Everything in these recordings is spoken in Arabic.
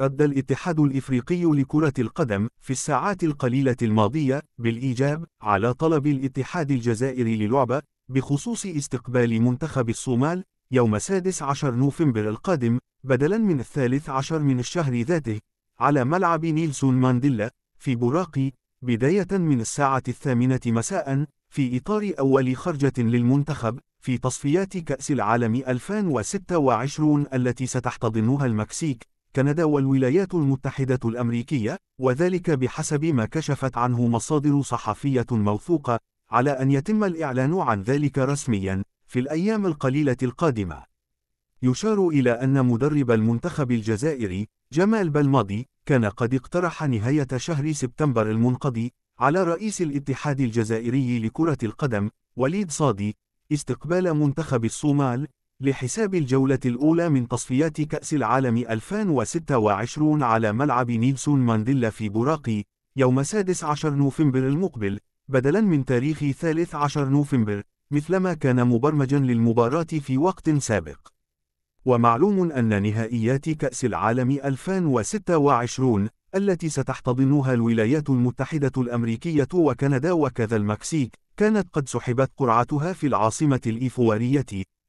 أدى الاتحاد الإفريقي لكرة القدم في الساعات القليلة الماضية بالإيجاب على طلب الاتحاد الجزائري للعبة بخصوص استقبال منتخب الصومال يوم 16 نوفمبر القادم بدلاً من الثالث عشر من الشهر ذاته على ملعب نيلسون مانديلا في براقي بداية من الساعة الثامنة مساء في إطار أول خرجة للمنتخب في تصفيات كأس العالم 2026 التي ستحتضنها المكسيك كندا والولايات المتحدة الأمريكية، وذلك بحسب ما كشفت عنه مصادر صحفية موثوقة، على أن يتم الإعلان عن ذلك رسمياً في الأيام القليلة القادمة. يشار إلى أن مدرب المنتخب الجزائري جمال بلماضي كان قد اقترح نهاية شهر سبتمبر المنقضي على رئيس الاتحاد الجزائري لكرة القدم وليد صادي استقبال منتخب الصومال لحساب الجولة الأولى من تصفيات كأس العالم 2026 على ملعب نيلسون مانديلا في بوراقي يوم 16 نوفمبر المقبل بدلاً من تاريخ 13 نوفمبر مثلما كان مبرمجاً للمباراة في وقت سابق ومعلوم أن نهائيات كأس العالم 2026 التي ستحتضنها الولايات المتحدة الأمريكية وكندا وكذا المكسيك كانت قد سحبت قرعتها في العاصمة الإيفوارية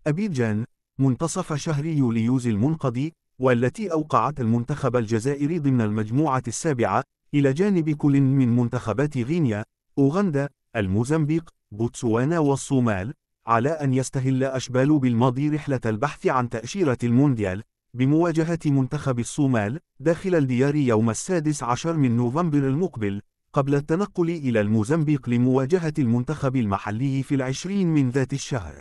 أبيجان منتصف شهر يوليوز المنقضي والتي أوقعت المنتخب الجزائري ضمن المجموعة السابعة إلى جانب كل من منتخبات غينيا، أوغندا، الموزمبيق، بوتسوانا والصومال، على أن يستهل أشبال بالماضي رحلة البحث عن تأشيرة المونديال، بمواجهة منتخب الصومال داخل الديار يوم السادس عشر من نوفمبر المقبل، قبل التنقل إلى الموزمبيق لمواجهة المنتخب المحلي في العشرين من ذات الشهر.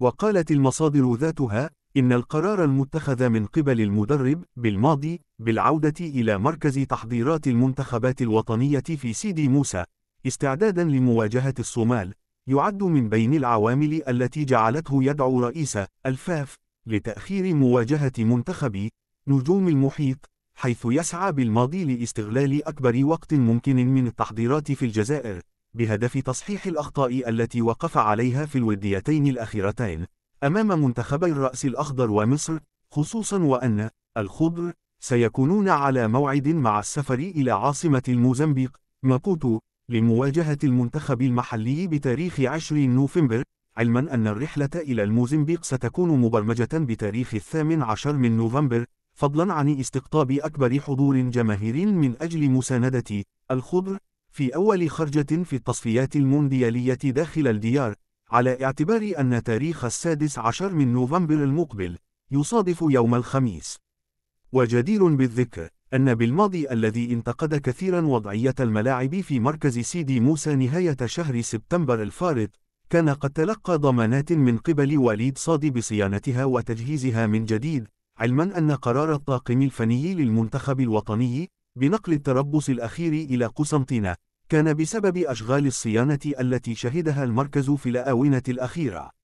وقالت المصادر ذاتها إن القرار المتخذ من قبل المدرب بالماضي بالعودة إلى مركز تحضيرات المنتخبات الوطنية في سيدي موسى استعدادا لمواجهة الصومال يعد من بين العوامل التي جعلته يدعو رئيس الفاف لتأخير مواجهة منتخب نجوم المحيط حيث يسعى بالماضي لاستغلال أكبر وقت ممكن من التحضيرات في الجزائر بهدف تصحيح الأخطاء التي وقف عليها في الوديتين الأخيرتين أمام منتخبي الرأس الأخضر ومصر خصوصا وأن الخضر سيكونون على موعد مع السفر إلى عاصمة الموزمبيق ماكوتو لمواجهة المنتخب المحلي بتاريخ 20 نوفمبر علما أن الرحلة إلى الموزمبيق ستكون مبرمجة بتاريخ الثامن عشر من نوفمبر فضلا عن استقطاب أكبر حضور جماهيري من أجل مساندة الخضر في أول خرجة في التصفيات المونديالية داخل الديار، على اعتبار أن تاريخ السادس عشر من نوفمبر المقبل يصادف يوم الخميس. وجدير بالذكر أن بالماضي الذي انتقد كثيرا وضعية الملاعب في مركز سيدي موسى نهاية شهر سبتمبر الفارط، كان قد تلقى ضمانات من قبل وليد صادي بصيانتها وتجهيزها من جديد، علما أن قرار الطاقم الفني للمنتخب الوطني بنقل التربص الأخير إلى قسنطينة كان بسبب أشغال الصيانة التي شهدها المركز في الآونة الأخيرة